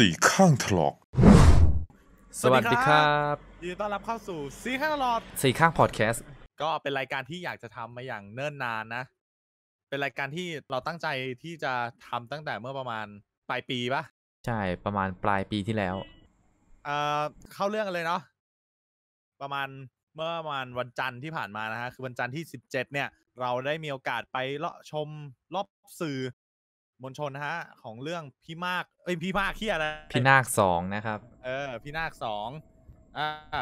สี่ข้างถลอก สวัสดีครับ ยินดีต้อนรับเข้าสู่สีข้างถลอดสี่ข้างพอดแคสต์ ก็เป็นรายการที่อยากจะทำมาอย่างเนิ่นนานนะ เป็นรายการที่เราตั้งใจที่จะทำตั้งแต่เมื่อประมาณปลายปีปะใช่ประมาณปลายปีที่แล้วเอ่อเข้าเรื่องเลยเนาะ ประมาณเมื่อประมาณวันจันทร์ที่ผ่านมานะฮะ คือวันจันทร์ที่สิบเจ็ดเนี่ย เราได้มีโอกาสไปเลาะชมรอบสื่อมนชนนะฮะของเรื่องพี่มาก เอ้ยพี่มากเฮียอะไร พี่นาคสองนะครับ เออ พี่นาคสองอ่า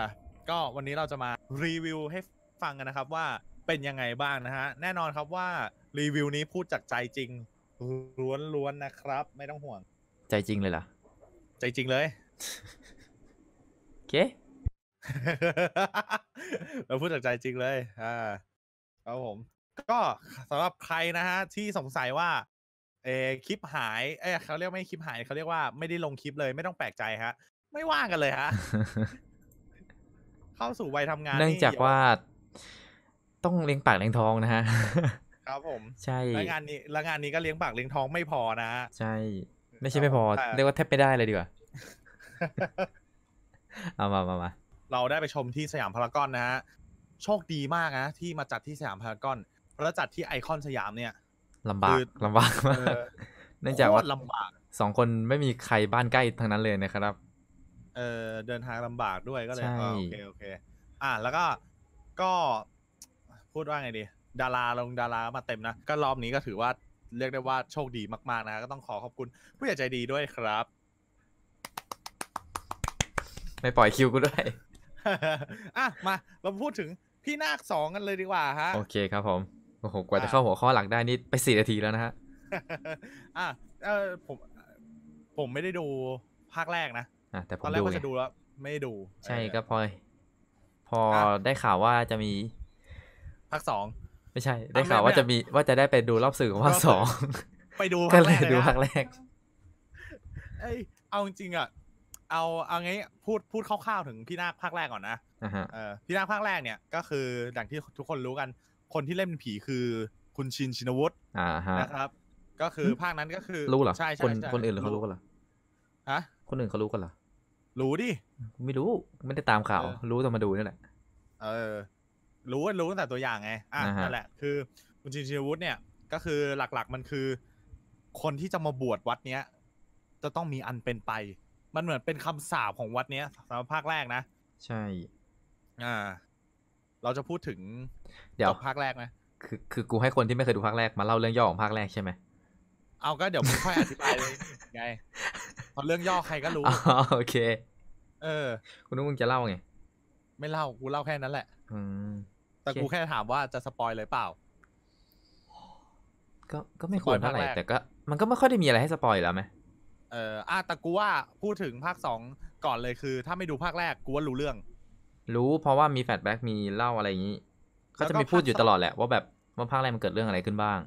ก็วันนี้เราจะมารีวิวให้ฟังกันนะครับ ว่าเป็นยังไงบ้างนะฮะแน่นอนครับว่า รีวิวนี้พูดจากใจจริงล้วนๆนะครับ ไม่ต้องห่วง ใจจริงเลยเหรอ ใจจริงเลย โอเค เราพูดจากใจจริงเลย อ่าครับผม ก็สำหรับใครนะฮะ ที่สงสัยว่าเอคลิปหายเออเขาเรียกไม่คลิปหายเขาเรียกว่าไม่ได้ลงคลิปเลยไม่ต้องแปลกใจฮะ ไม่ว่างกันเลยฮะเข้าสู่วัยทำงาน เนื่องจากว่าต้องเลี้ยงปากเลี้ยงท้องนะฮะครับผม ใช่แล้วงานนี้แล้วงานนี้ก็เลี้ยงปากเลี้ยงท้องไม่พอนะใช่ ไม่ใช่ไม่พอ เรียกว่าแทบไม่ได้เลยดีกว่าเอามามามาเราได้ไปชมที่สยามพารากอนนะฮะ โชคดีมากนะที่มาจัดที่สยามพารากอนเพราะจัดที่ไอคอนสยามเนี่ยลำบากลำบากมากเนื่องจากว่าลำบากสองคนไม่มีใครบ้านใกล้ทางนั้นเลยนะครับ เออเดินทางลำบากด้วยก็เลยโอเคโอเคอ่ะแล้วก็ก็พูดว่าไงดี ดาราลงดารามาเต็มนะก็รอบนี้ก็ถือว่าเรียกได้ว่าโชคดีมากๆนะ ก็ต้องขอขอบคุณผู้ใหญ่ใจดีด้วยครับไม่ปล่อยคิวกูด้วยอ่ะมา เราพูดถึงพี่นาคสองกันเลยดีกว่าฮะโอเคครับผมอ้โหกว่าจะเข้าหัวข้อหลักได้นี่ไปสี่นาทีแล้วนะฮะอ่ะเออผมผมไม่ได้ดูภาคแรกนะอ่ะแต่ผมอนแรกก็จะดูแล้ว ไม่ได้ดู ใช่ก็พอพอได้ข่าวว่าจะมีภาคสองไม่ใช่ ได้ข่าวว่าจะมีว่าจะได้ไปดูรอบสื่อของภาคสองไปดูก็เลยดูภาคแรก เอ้ยเอาจริงอ่ะเอาเอางี้พูดพูดคร่าวๆถึงพี่นาคภาคแรกก่อนนะเออพี่นาคภาคแรกเนี่ยก็คืออย่างที่ทุกคนรู้กันคนที่เล่นผีคือคุณชินชินวุฒิอ่าฮะนะครับ ก็คือภาคนั้นก็คือรู้เหรอใช่ใคนคนอื่นเขารู้กันเหรอฮะ คนอื่นเขารู้กันเหรอรู้ดิไม่รู้ไม่ได้ตามข่าว รู้แต่มาดูนี่แหละ เออ รู้ก็รู้ตั้งแต่ตัวอย่างไงอ่ะนั่นแหละคือ คุณชินชินวุฒิเนี่ย ก็คือหลักๆ มันคือ คนที่จะมาบวชวัดเนี้ยจะต้องมีอันเป็นไป มันเหมือนเป็นคำสาบของวัดเนี้ยสำหรับภาคแรกนะใช่อ่าเราจะพูดถึงเดี๋ยวภาคแรกไหมคือคือกูให้คนที่ไม่เคยดูภาคแรกมาเล่าเรื่องย่อของภาคแรกใช่ไหม เอาก็เดี๋ยวมึงค่อยอธิบายเลยไง พอเรื่องย่อใครก็รู้ โอเค เออ คุณนุ้มึงจะเล่าไง ไม่เล่า กูเล่าแค่นั้นแหละ อืม แต่กูแค่ถามว่าจะสปอยเลยเปล่า ก็ก็ไม่ควรเท่าไหร่แต่ก็ มันก็ไม่ค่อยได้มีอะไรให้สปอยแล้วไหม เอออ่ะแต่กูว่าพูดถึงภาคสองก่อนเลยคือ ถ้าไม่ดูภาคแรกกูว่ารู้เรื่องรู้เพราะว่ามีแฟลชแบ็กมีเล่าอะไรอย่างนี้เขาจะมีพูดอยู่ตลอดแหละ ว่าแบบว่าภาคแรกมันเกิดเรื่องอะไรขึ้นบ้าง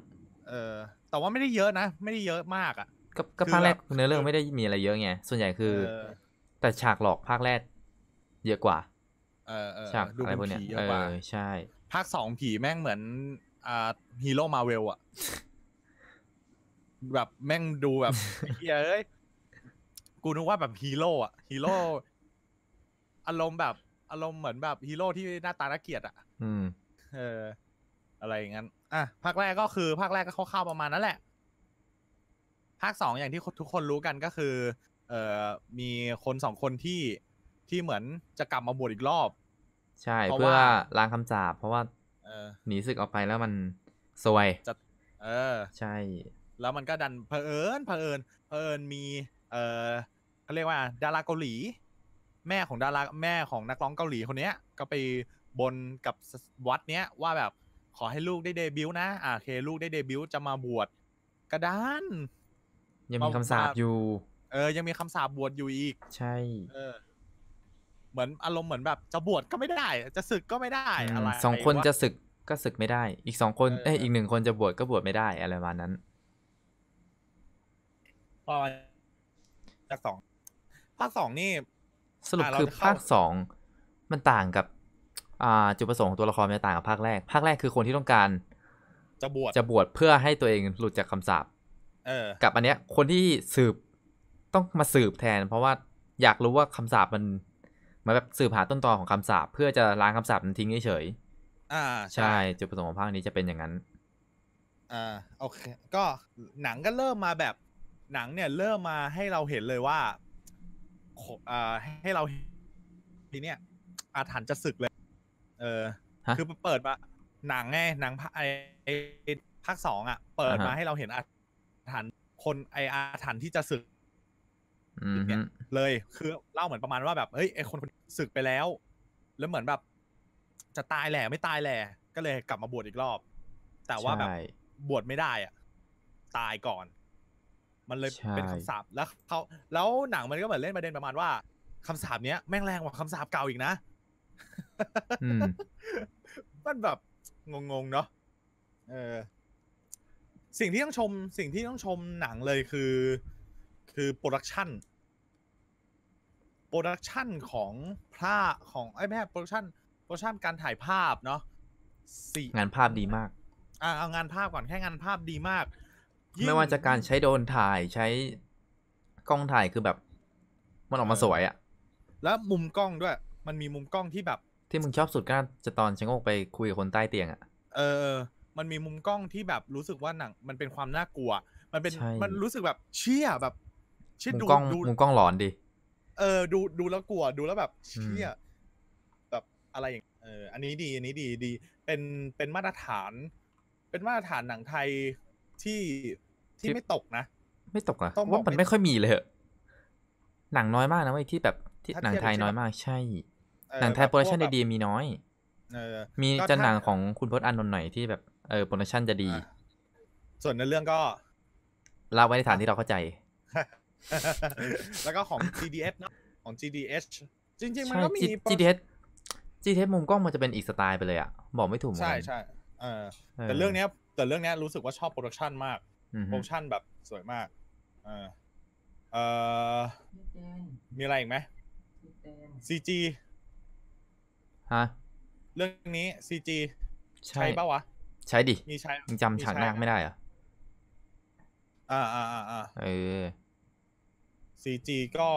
เออแต่ว่าไม่ได้เยอะนะไม่ได้เยอะมากอ่ะก็ภาคแรกเนื้อเรื่องไม่ได้มีอะไรเยอะไงส่วนใหญ่คือแต่ฉากหลอกภาคแรก เยอะกว่าเออฉากอะไรพวกเนี้ยเออใช่ภาคสองผีแม่งเหมือนอ่าฮีโร่มาเวลอ่ะ แบบแม่งดูแบบเฮียเอ้ยกูนึกว่าแบบฮีโร่อ่ะฮีโร่อารมณ์แบบอารมณ์เหมือนแบบฮีโร่ที่หน้าตาน่าเกียดอ่ะ อืม เออ อะไรอย่างนั้น อ่ะ ภาคแรกก็คือ ภาคแรกก็เข้าๆประมาณนั้นแหละ ภาคสองอย่างที่ทุกคนรู้กันก็คือเอ่อมีคนสองคนที่ที่เหมือนจะกลับมาบวชอีกรอบ ใช่ เพื่อล้างคำสาปเพราะว่าหนีศึกออกไปแล้วมันซวยจะเออ ใช่ แล้วมันก็ดันเผอิญเผอิญเผอิญมี เอ่อเขาเรียกว่า ดาราเกาหลีแม่ของดาราแม่ของนักร้องเกาหลีคนเนี้ยก็ไปบนกับวัดเนี้ยว่าแบบขอให้ลูกได้เดบิวต์นะอ่าโอเค ลูกได้เดบิวต์จะมาบวชกระดานยังมีคำสาบอยู่ เออ ยังมีคำสาบบวชอยู่อีก ใช่ เออ เหมือนอารมณ์เหมือนแบบ จะบวชก็ไม่ได้ จะศึกก็ไม่ได้อะไรสองคนจะศึกก็ศึกไม่ได้ อีกสองคนเอ้ยอีกหนึ่งคนจะบวชก็บวชไม่ได้อะไรประมาณนั้นจากสองภาคสองนี่สรุปคือภาคสองมันต่างกับ อ่าจุดประสงค์ของตัวละครมันต่างกับภาคแรก ภาคแรกคือคนที่ต้องการจะบวชจะบวชเพื่อให้ตัวเองหลุดจากคำสาปกับอันเนี้ยคนที่สืบต้องมาสืบแทน เพราะว่าอยากรู้ว่าคำสาปมันมาแบบสืบหาต้นตอของคำสาปเพื่อจะล้างคำสาปนั้นทิ้งเฉย อ่าใช่ จุดประสงค์ของภาคนี้จะเป็นอย่างนั้นอ่าโอเคก็หนังก็เริ่มมาแบบหนังเนี่ยเริ่มมาให้เราเห็นเลยว่าอให้เราทีเนี้ยอาถรรพ์จะศึกเลย เออ คือเปิดมาหนังไงหนังไอภาคสองอ่ะ เปิดมาให้เราเห็นอาถรรพ์คนไออาถรรพ์ที่จะศึกเลย คือเล่าเหมือนประมาณว่าแบบเฮ้ยไอคนคนศึกไปแล้ว แล้วเหมือนแบบจะตายแหล่ไม่ตายแหล่ก็เลยกลับมาบวชอีกรอบ แต่ว่าแบบบวชไม่ได้อ่ะ ตายก่อนมันเลยเป็นคำสาปแล้วเขาแล้วหนังมันก็เหมือนเล่นประเด็นประมาณว่า คำสาปเนี้ยแม่งแรงกว่าคำสาปเก่าอีกนะมันแบบงงๆ เนาะเออสิ่งที่ต้องชม สิ่งที่ต้องชมหนังเลยคือคือโปรดักชันโปรดักชันของพระของไอ้แม่โปรดักชันโปรดักชันการถ่ายภาพเนาะสี่งานภาพดีมากอ่างานภาพก่อนแค่งานภาพดีมากไม่ว่าจะการใช้โดนถ่ายใช้กล้องถ่ายคือแบบ มันออกมาสวยอะแล้วมุมกล้องด้วย มันมีมุมกล้องที่แบบ ที่มึงชอบสุดก็จะตอนชงโงกไปคุยกับคนใต้เตียงอะเออมันมีมุมกล้องที่แบบ รู้สึกว่าหนัง มันเป็นความน่ากลัว มันเป็นมันรู้สึกแบบ เชี่ยแบบเชี่ยดูกล้องมุมกล้องหลอนดิเออ ดูดูแล้วกลัวดูแล้วแบบเชี่ยแบบอะไรอย่างเออ อันนี้ดี อันนี้ดีดี เป็นเป็นมาตรฐาน เป็นมาตรฐานหนังไทยที่ที่ไม่ตกนะ ไม่ตกนะว่ามันไม่ค่อยมีเลยหนังน้อยมากนะเว้ยที่แบบที่หนังไทยน้อยมาก ใช่หนังไทยโปรดักชันดีมีน้อยมีจะหนังของคุณพจน์อานนท์หน่อยที่แบบ เออโปรดักชันจะดี ส่วนในเรื่องก็เราไว้ในฐานที่เราเข้าใจแล้วก็ของ GDS นะของ GDS จริงๆมันก็มี GDS GDS มุมกล้องมันจะเป็นอีกสไตล์ไปเลยอะบอกไม่ถูกเหมือนนกัใช่ใช่แต่เรื่องนี้แต่เรื่องนี้รู้สึกว่าชอบโปรดักชันมาก โปรดักชันแบบสวยมากเออมีอะไรอีกไหมซีจีฮะเรื่องนี้ซีจีใช่ปะวะ ใช่ดิมีใช้จำฉากนากไม่ได้อะอ่าอ่าอ่าเออซีจีก็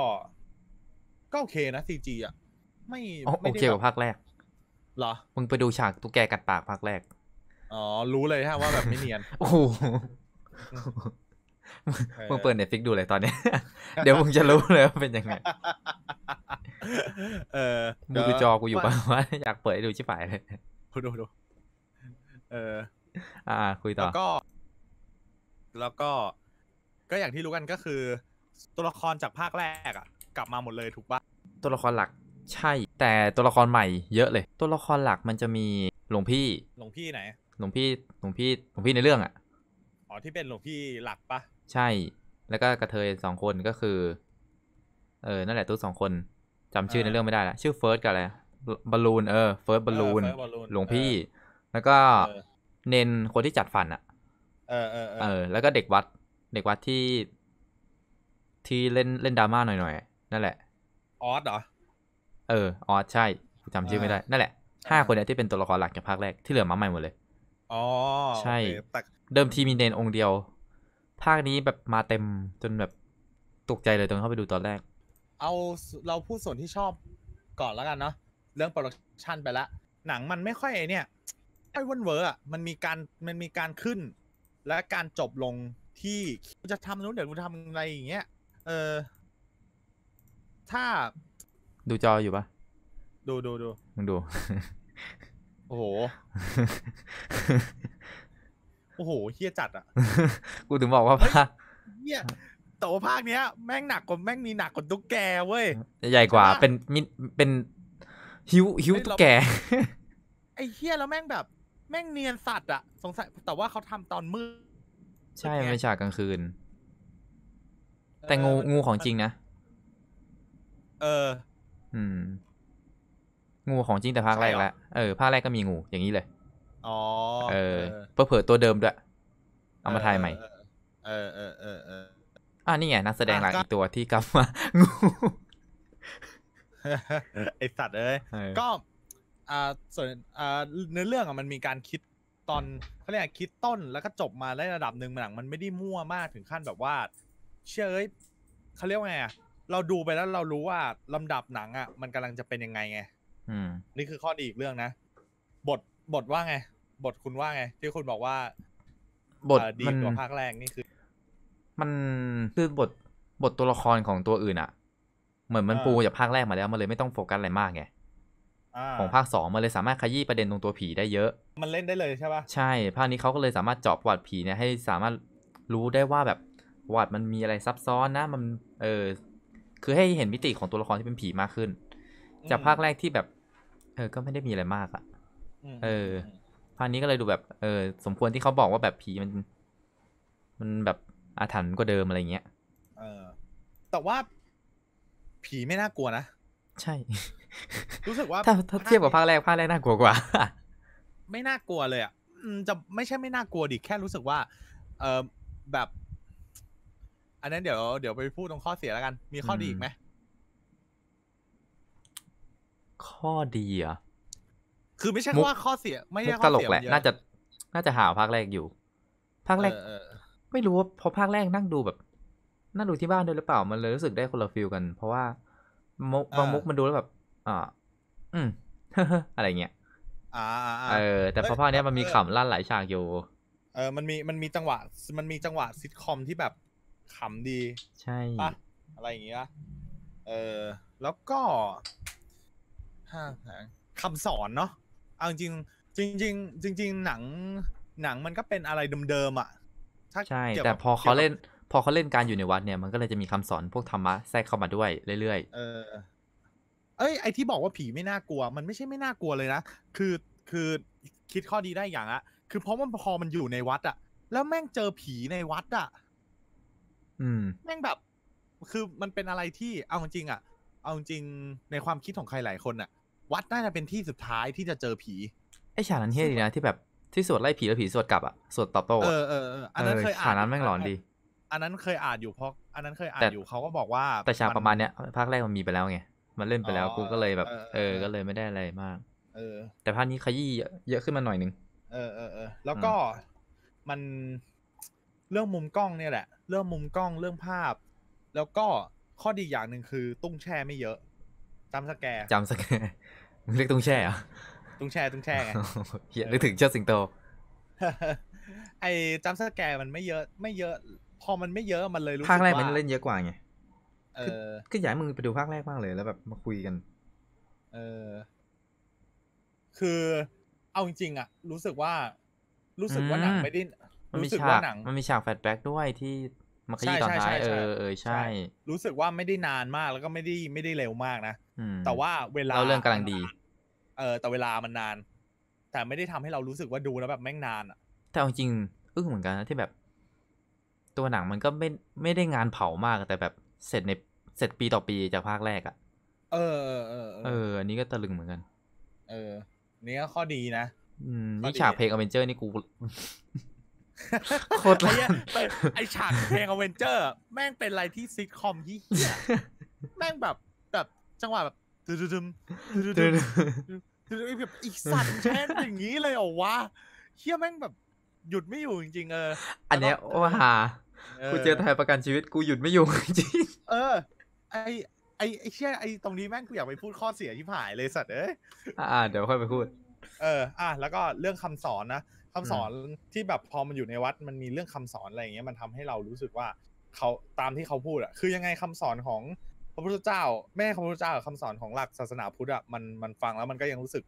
ก็โอเคนะซีจีอ่ะ ไม่โอเคกว่าภาคแรก เหรอ มึงไปดูฉากตุ๊กแกกัดปากภาคแรกอ๋อ รู้เลยฮะว่าแบบไม่เนียน โอ้โหมึงเปิดเน็ตฟิกดูเลยตอนนี้ เดี๋ยวมึงจะรู้เลยว่าเป็นยังไง เออ มึงดูจอ กูอยู่ป่ะว่าอยากเปิดให้ดูชิบหายเลยดูดูเออ อ่า คุยต่อ แล้วก็ แล้วก็ ก็อย่างที่รู้กันก็คือ ตัวละครจากภาคแรกอ่ะ กลับมาหมดเลยถูกป่ะตัวละครหลัก ใช่ แต่ตัวละครใหม่เยอะเลย ตัวละครหลักมันจะมีหลวงพี่ หลวงพี่ไหนหลวงพี่ หลวงพี่ หลวงพี่ในเรื่องอะ่ะอ๋อ ที่เป็นหลวงพี่หลักปะ ใช่ แล้วก็กระเทยสองคนก็คือ เออ นั่นแหละตุ๊สองคนจำชื่อในเรื่องไม่ได้ละ ชื่อเฟิร์สกับอะไรบอลลูน เออ เฟิร์สบอลลูน หลวงพี่ แล้วก็เนนคนที่จัดฟันอะเออเออเออ แล้วก็เด็กวัด เด็กวัดที่ ที่เล่นเล่นดราม่าหน่อยๆนั่นแหละ ออสเหรอ เออ ออสใช่จำชื่อไม่ได้ นั่นแหละห้าคนเนี้ยที่เป็นตัวละครหลักจากภาคแรก ที่เหลือมาใหม่หมดเลยอ๋อ ใช่เดิมทีมีเนนองค์เดียว ภาคนี้แบบมาเต็มจนแบบตกใจเลย ตอนเข้าไปดูตอนแรก เอาเราพูดส่วนที่ชอบก่อนแล้วกันเนาะเรื่องโปรดักชันไปละ หนังมันไม่ค่อยเนี่ยไอ้วันเวอร์อ่ะมันมีการมันมีการขึ้น และการจบลงที่จะทำนู้นเดี๋ยวกูทำอะไรอย่างเงี้ย เออถ้าดูจออยู่ปะดูดูดูมึงดูโอ้โห โอ้โหเฮี้ยจัดอ่ะ กูถึงบอกว่าภาคเฮี้ยแต่ว่าภาคเนี้ยแม่งหนักกว่า แม่งมีหนักกว่าตุ๊กแกเว้ย ใหญ่กว่า เป็นมิเป็นฮิวฮิวตุ๊กแก ไอ้เฮี้ยแล้วแม่งแบบ แม่งเนียนสัตว์อ่ะ สงสัยแต่ว่าเขาทำตอนมืด ใช่ไม่ฉากกลางคืน แต่งูงูของจริงนะ เออ อืมงูของจริงแต่ภาคแรกแล้วเออภาคแรกก็มีงูอย่างนี้เลย อ๋อเออเพื่อเผยตัวเดิมด้วย เอามาถ่ายใหม่ เออเออเออเอออ่านี่ไง นักแสดงหลักอีกตัวที่กลับมา งู ไอสัตว์เอ้ยก็อ่าส่วนอ่าเนื้อเรื่องอ่ะมันมีการคิดตอนเขาเรียกคิดต้นแล้วก็จบมาได้ระดับหนึ่งหนัง มันไม่ได้มั่วมากถึงขั้นแบบว่า เชื่อเอ้ยเขาเรียกว่าไงเราดูไปแล้วเรารู้ว่า ลำดับหนังอ่ะมันกำลังจะเป็นยังไงไงนี่คือข้อดีอีกเรื่องนะ บทบทว่าไงบทคุณว่าไง ที่คุณบอกว่า บทดีกว่าภาคแรกนี่คือ มันคือบทบทตัวละครของตัวอื่นอะเหมือนมันปูจากภาคแรกมาแล้วมันเลยไม่ต้องโฟกัสอะไรมาก ไงของภาคสองมันเลยสามารถขยี้ประเด็นตรงตัวผีได้เยอะ มันเล่นได้เลยใช่ปะใช่ ภาคนี้เขาก็เลยสามารถเจาะวัดผีเนี่ยให้สามารถรู้ได้ว่าแบบวัดมันมีอะไรซับซ้อนนะมัน เออคือให้เห็นมิติของตัวละครที่เป็นผีมากขึ้นจากภาคแรกที่แบบเออ ก็ไม่ได้มีอะไรมากอะเออภาคนี้ก็เลยดูแบบ เออ สมควรที่เขาบอกว่าแบบผีมัน มันแบบอาถรรพ์กว่าเดิมอะไรเงี้ย เออ แต่ว่า ผีไม่น่ากลัวนะ ใช่ รู้สึกว่าถ้าถ้าเทียบกับภาคแรกภาคแรกน่ากลัวกว่า ไม่น่ากลัวเลยอ่ะจะไม่ใช่ไม่น่ากลัวดิ แค่รู้สึกว่า เออแบบ อันนั้นเดี๋ยว เดี๋ยวไปพูดตรงข้อเสียแล้วกัน มีข้อดีอีกไหมข้อดีอ่ะคือไม่ใช่ว่าข้อเสียไม่ใช่ข้อเสียตลกแหละ น่าจะ น่าจะหาภาคแรกอยู่ ภาคแรกไม่รู้ว่าพอภาคแรกนั่งดูแบบ นั่งดูที่บ้านด้วยหรือเปล่า มันเลยรู้สึกได้คนละฟิลกัน เพราะว่า มุก บางมุกมันดูแล้วแบบ อ่า อืมอะไรเงี้ยอ่า เออ แต่พอภาคเนี้ยมันมีขำลั่นหลายฉากอยู่ เออ มันมี มันมีจังหวะ มันมีจังหวะซิทคอมที่แบบขำดี ใช่อะไรอย่างเงี้ยเออ แล้วก็ห้าแสงคำสอนเนาะเอาจริงจริงจริงจริงหนังหนังมันก็เป็นอะไรเดิมๆอ่ะใช่ แต่พอเขาเล่น พอเขาเล่นการอยู่ในวัดเนี่ยมันก็เลยจะมีคำสอนพวกธรรมะแทรกเข้ามาด้วยเรื่อยๆเออ เอ้ยไอที่บอกว่าผีไม่น่ากลัว มันไม่ใช่ไม่น่ากลัวเลยนะคือคือคิดข้อดีได้อย่างอะคือเพราะมันพอมันอยู่ในวัดอะแล้วแม่งเจอผีในวัดอะอืม แม่งแบบ คือมันเป็นอะไรที่เอาจริงอะเอาจริงในความคิดของใครหลายคนอะวัดน่าจะเป็นที่สุดท้ายที่จะเจอผีไอฉากนั้นเที้ยดีนะ ที่แบบที่สวดไล่ผีแล้วผีสวดกลับอะสวดตอบโต้เออเอออันนั้นเคยอ่านนั้นแม่งหลอนดี อันนั้นเคยอ่านอยู่เพราะอันนั้นเคยอ่านอยู่เขาก็บอกว่า แต่ฉากประมาณเนี้ยภาคแรกมันมีไปแล้วไงมันเล่นไปแล้วกูก็เลยแบบเออก็เลยไม่ได้อะไรมาก เออ แต่ภาคนี้ขยี้เยอะขึ้นมาหน่อยนึงเออเออเออแล้วก็มันเรื่องมุมกล้องเนี่ยแหละเรื่องมุมกล้องเรื่องภาพ แล้วก็ข้อดีอย่างหนึ่งคือ ตุ้งแช่ไม่เยอะ จำสแกจำสแกมึงเรียกตุ้งแช่เหรอ ตุ้งแช่ ตุ้งแช่ไงเียนึกถึงเจ้าสิงโต ไอ้จำสแกมันไม่เยอะ ไม่เยอะ พอมันไม่เยอะมันเลยรู้สึกว่า ภาคแรกมันเล่นเยอะกว่าไงก็อยากใหมึงไปดูภาคแรกมากเลยแล้วแบบมาคุยกัน เออคือเอาจริงๆอ่ะรู้สึกว่า รู้สึกว่าหนังไม่ได้รู้สึกว่าหนังมันมีฉากแฟลชแบ็กด้วยที่มนขยี้ตอนท้ายเออเออใช่ รู้สึกว่าไม่ได้นานมาก แล้วก็ไม่ได้ไม่ได้เร็วมากนะแต่ว่าเวลาเรื่องกำลังดี เออ แต่เวลามันนาน แต่ไม่ได้ทำให้เรารู้สึกว่าดูแล้วแบบแม่งนานอ่ะ แต่จริงอึ้งเหมือนกันนะที่แบบ ตัวหนังมันก็ไม่ไม่ได้งานเผามากแต่แบบเสร็จในเสร็จปีต่อปีจากภาคแรกอ่ะ เออเออเออเอออันนี้ก็ตะลึงเหมือนกัน เออนี่ก็ข้อดีนะ อืมนี่ฉากเพลงอเวนเจอร์ นี่กูโคตรไอ้ไอฉากเพลงอเวนเจอร์ แม่งเป็นอะไรที่ซิทคอมยี่ห้อแม่งแบบแบบจังหวะแบบดึดดึมดึดดึมแบบอีสัตว์แช่นอย่างนี้เลยเหรอวะเฮียแม่งแบบหยุดไม่อยู่จริงๆเอออันเนี้ยโอ้หากูเจอไทยประกันชีวิตกูหยุดไม่อยู่จริงเออ ไอไอไอเชี่ยไอตรงนี้แม่งกูอยากไปพูดข้อเสียที่ผ่ายเลยสัตว์เอ้ยอ่าเดี๋ยวค่อยไปพูดเอออ่ะแล้วก็เรื่องคำสอนนะคำสอนที่แบบพอมันอยู่ในวัดมันมีเรื่องคำสอนอะไรอย่างเงี้ยมันทำให้เรารู้สึกว่าเขาตามที่เขาพูดอะคือยังไงคำสอนของพระพุทธเจ้า แม่พระพุทธเจ้าคำสอนของหลักศาสนาพุทธอะมันมันฟังแล้วมันก็ยังรู้สึก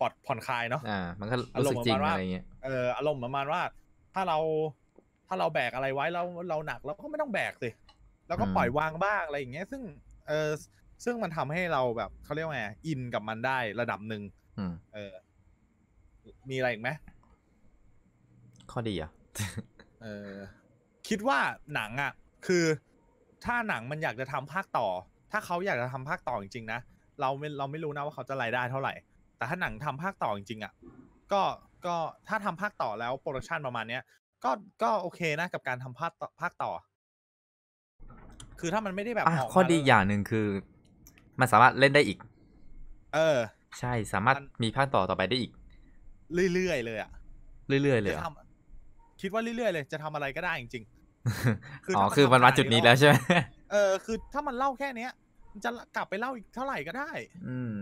ปลอดผ่อนคลายเนาะอ่า มันก็รูรสึกจระรเงี้ยเอออารมณ์ประมาณว่าถ้าเราถ้าเราแบกอะไรไว้เราเราหนักเราก็ไม่ต้องแบกสิแล้วก็ปล่อยวางบ้างอะไรอย่างเงี้ย ซึ่งเออซึ่งมันทำให้เราแบบเขาเรียกว่าไงอินกับมันได้ระดับหนึ่งเออมีอะไรอีกไหม ข้อดีอ่ะเออ คิดว่าหนังอ่ะ คือ ถ้าหนังมันอยากจะทำภาคต่อ ถ้าเขาอยากจะทำภาคต่อจริงๆนะ เราไม่เราไม่รู้นะว่าเขาจะรายได้เท่าไหร่ แต่ถ้าหนังทำภาคต่อจริงๆอ่ะ ก็ ก็ถ้าทำภาคต่อแล้ว โปรดักชันประมาณเนี้ยก็ ก็โอเคนะกับการทำภาคต่อภาคต่อ คือถ้ามันไม่ได้แบบออข้อดีอย่างหนึ่งคือ มันสามารถเล่นได้อีก เออ ใช่ สามารถมีภาคต่อต่อไปได้อีกเรื่อยๆ เลยอ่ะ เรื่อยๆเลย คิดว่าเรื่อยๆ เลยจะทำอะไรก็ได้จริงๆคืออ๋อคือมันมาจุดนี้แล้วใช่ไหมเออคือ ถ้ามันเล่าแค่เนี้ยจะกลับไปเล่าอีกเท่าไหร่ก็ได้ อืม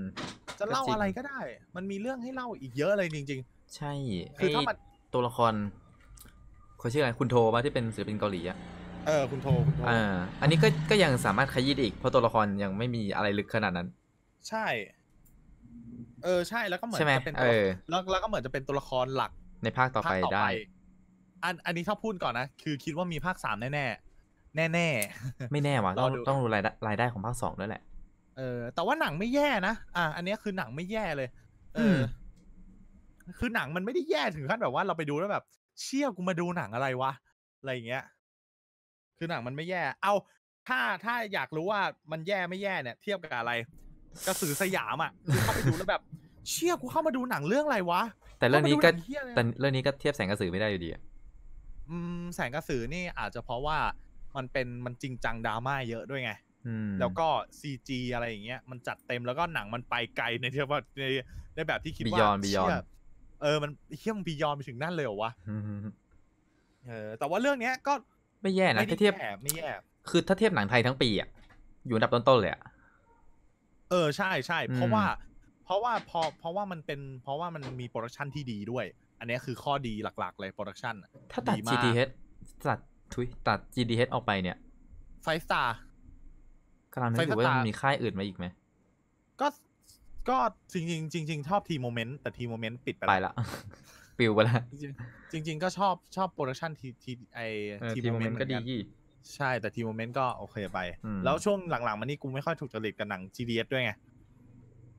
จะเล่าอะไรก็ได้ มันมีเรื่องให้เล่าอีกเยอะเลยจริง ๆ ใช่ คือถ้ามันตัวละครเขาชื่ออะไรคุณโทมาที่เป็นศิลปินเกาหลีอะ เออคุณโทคุณโทอ่าอันนี้ก็ก็ยังสามารถขยี้ได้อีกเพราะตัวละครยังไม่มีอะไรลึกขนาดนั้น ใช่เออ ใช่แล้วก็เหมือนจะเป็นตัวแล้วแล้วก็เหมือนจะเป็นตัวละครหลักในภาคต่อไปได้อันอันนี้ถ้าพูดก่อนนะคือคิดว่ามีภาคสามแน่แน่แน่แน่ไม่แน่ว่ะต้องต้องดูรายรายได้ของภาคสองด้วยแหละ เออ แต่ว่าหนังไม่แย่นะอ่ะอันนี้คือหนังไม่แย่เลย เออคือหนังมันไม่ได้แย่ถึงขั้นแบบว่าเราไปดูแล้วแบบ เชี่ยกูมาดูหนังอะไรวะ อะไรอย่างเงี้ย คือหนังมันไม่แย่ เอาถ้าถ้าอยากรู้ว่ามันแย่ไม่แย่เนี่ยเทียบกับอะไรกระสือสยามอ่ะเข้าไปดูแล้วแบบ เชี่ย กูเข้ามาดูหนังเรื่องอะไรวะ แต่เรื่องนี้ก็แต่เรื่องนี้ก็เทียบแสงกระสือไม่ได้อยู่ดีอืม แสงกระสือนี่อาจจะเพราะว่ามันเป็นมันจริงจังดราม่าเยอะด้วยไง แล้วก็ซีจีอะไรอย่างเงี้ยมันจัดเต็มแล้วก็หนังมันไปไกลในที่ว่าในในแบบที่คิดว่าเชี่ยเออมันเชี่ยมบียอนไปถึงนั่นเลยวะเออแต่ว่าเรื่องเนี้ยก็ไม่แย่นะถ้าเทียบไม่แย่คือถ้าเทียบหนังไทยทั้งปีอ่ะอยู่อันดับต้นๆเลยอ่ะเออ ใช่ใช่ เพราะว่า เพราะว่าพอเพราะว่ามันเป็นเพราะว่ามันมีโปรดักชันที่ดีด้วย อันนี้คือข้อดีหลัก ๆเลยโปรดักชันถ้าตัด GDH ตัดทุยตัด GDH ออกไปเนี่ย ไฟสตาร์กำลังนึกว่ามันมีค่ายอื่นมาอีกไหม ก็ก็จริงจริงจริงชอบทีโมเมนต์แต่ทีโมเมนต์ปิดไปแล้วปิวไปแล้วจริงงก็ชอบชอบโปรดักชันทีทีไอทีโมเมนต์ก็ดีใช่ แต่ทีโมเมนต์ก็โอเคไป แล้วช่วงหลัง ๆมานี่กูไม่ค่อยถูกจริตกับหนัง GDS ด้วยไง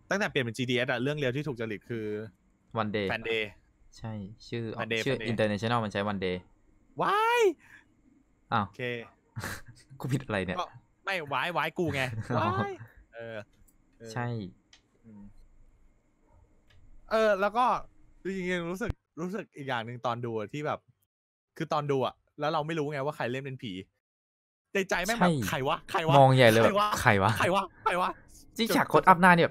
ตั้งแต่เปลี่ยนเป็น GDS อะเรื่องเรียวที่ถูกจริตคือวันเดย์แฟนเดย์ใช่ ชื่อ Day ชื่อ international มันใช้วันเดย์ว้ายอ้าวโอเคกูผิดอะไรเนี่ย ไม่วายวาย กูไงวายเออ ใช่เออ แล้วก็ จริงๆรู้สึกรู้สึกอีกอย่างหนึ่งตอนดูที่แบบ คือตอนดูอะแล้วเราไม่รู้ไงว่าใครเล่นเป็นผีในใจแม่งแบบใครวะใครวะมองใหญ่เลยใครวะใครวะใครวะใครวะที่ฉากคดอัพหน้าเนี่ย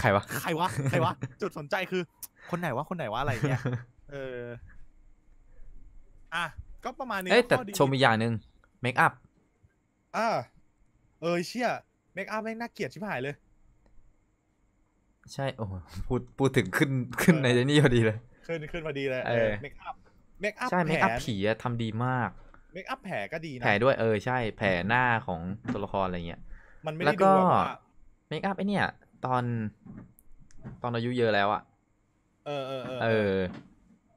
ใครวะใครวะใครวะจุดสนใจคือ คนไหนวะ คนไหนวะอะไรเนี่ยเออ อ่ะ ก็ประมาณนี้เอ้แต่ชมอีกอย่างหนึ่งเมคอัพ อ่า เออเชี่ย เมคอัพแม่งน่าเกลียดชิบหายเลย ใช่ โอ้พูดพูดถึงขึ้นขึ้นในนี่พอดีเลย ขึ้นขึ้นพอดีเลยเเมคอัพ เมคอัพใช่เมคอัพผีอะทำดีมากเมคอัพแผลก็ดีนะ แผลด้วยเออ ใช่แผลหน้าของตัวละครอะไรเงี้ย มันไม่ได้ดูแบบว่าเมคอัพไอเนี่ยตอน ตอนอายุเยอะแล้วอะเออเออเออ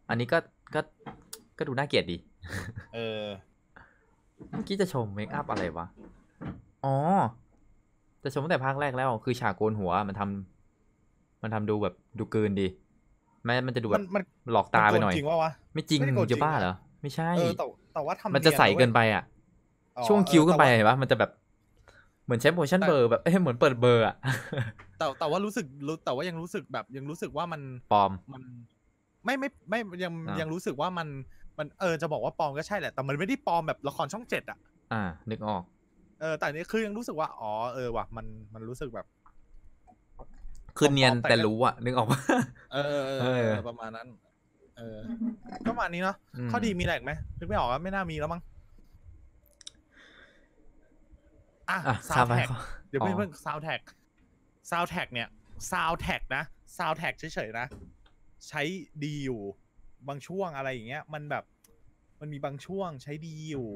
อันนี้ก็ก็ก็ดูน่าเกลียดดี เออเมื่อกี้จะชมเมคอัพอะไรวะ อ๋อจะชมตั้งแต่ภาคแรกแล้วคือฉากโกนหัวมันทำ มันทำดูแบบดูเกินดี แม้มันจะดูแบบหลอกตาไปหน่อยจริงวะไม่จริงจะบ้าเหรอไม่ใช่เออแต่แต่ว่าทำมันจะใสเกินไป อ่ะ ช่วงคิ้วเกินไป เห็นปะมันจะแบบ เหมือนใช้โมชั่นเบอร์แบบ เอ้เหมือนเปิดเบอร์อ่ะ แต่แต่ว่ารู้สึกรู้แต่ว่ายังรู้สึกแบบยังรู้สึกว่ามัน ปลอม มัน ไม่ไม่ ไม่ยังยังรู้สึกว่ามัน มันเออจะบอกว่าปลอมก็ใช่แหละ แต่มันไม่ได้ปลอมแบบละครช่องเจ็ดอ่ะ อ่า นึกออก เออ แต่นี้คือยังรู้สึกว่า อ๋อ เออว่ะมันมันรู้สึกแบบคือเนียนแต่รู้อ่ะ นึกออกปะเออ เออประมาณนั้นเออก็มาณนี้เนาะข้อดีมีอะไรกไหมนึกไม่ออกว่าไม่น่ามีแล้วมั้งอ่ะซาวแท็กเดี๋ยวเพิ่งซาวแท็กซาวแท็กเนี่ยซาวแท็กนะซาวแท็กเฉยๆนะใช้ดีอยู่บางช่วงอะไรอย่างเงี้ยมันแบบมันมีบางช่วงใช้ดีอยู่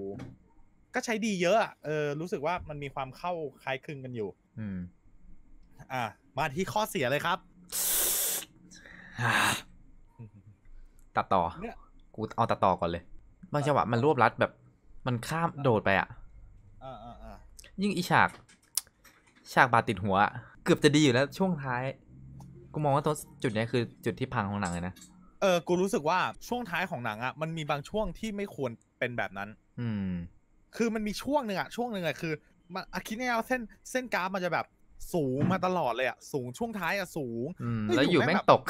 ก็ใช้ดีเยอะเออรู้สึกว่ามันมีความเข้าคล้ายคลึงกันอยู่ อืมอ่ามาที่ข้อเสียเลยครับตัดต่อกูเอาตัดต่อก่อนเลย บางจังหวะมันรวบรัดแบบมันข้ามโดดไป อ่ะยิ่งอีฉาก ฉากบาดติดหัว เกือบจะดีอยู่แล้วช่วงท้าย กูมองว่าตรงจุดนี้คือ จุดที่พังของหนังเลยนะ เออ กูรู้สึกว่าช่วงท้ายของหนังอ่ะมันมีบางช่วงที่ไม่ควรเป็นแบบนั้น อืม คือมันมีช่วงหนึ่งอ่ะช่วงหนึ่งอ่ะคือมันอคิดแยวเส้นเส้นกราฟมันจะแบบสูงมาตลอดเลยอ่ะสูงช่วงท้ายอ่ะสูงแล้วอยู่แม่งตก